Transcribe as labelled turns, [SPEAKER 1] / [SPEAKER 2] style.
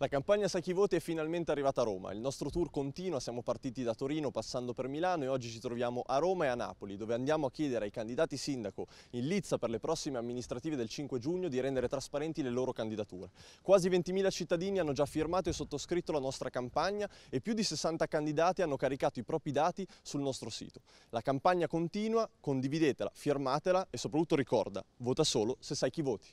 [SPEAKER 1] La campagna Sa chi vota è finalmente arrivata a Roma. Il nostro tour continua, siamo partiti da Torino passando per Milano e oggi ci troviamo a Roma e a Napoli dove andiamo a chiedere ai candidati sindaco in lizza per le prossime amministrative del 5 giugno di rendere trasparenti le loro candidature. Quasi 20.000 cittadini hanno già firmato e sottoscritto la nostra campagna e più di 60 candidati hanno caricato i propri dati sul nostro sito. La campagna continua, condividetela, firmatela e soprattutto ricorda, vota solo se sai chi voti.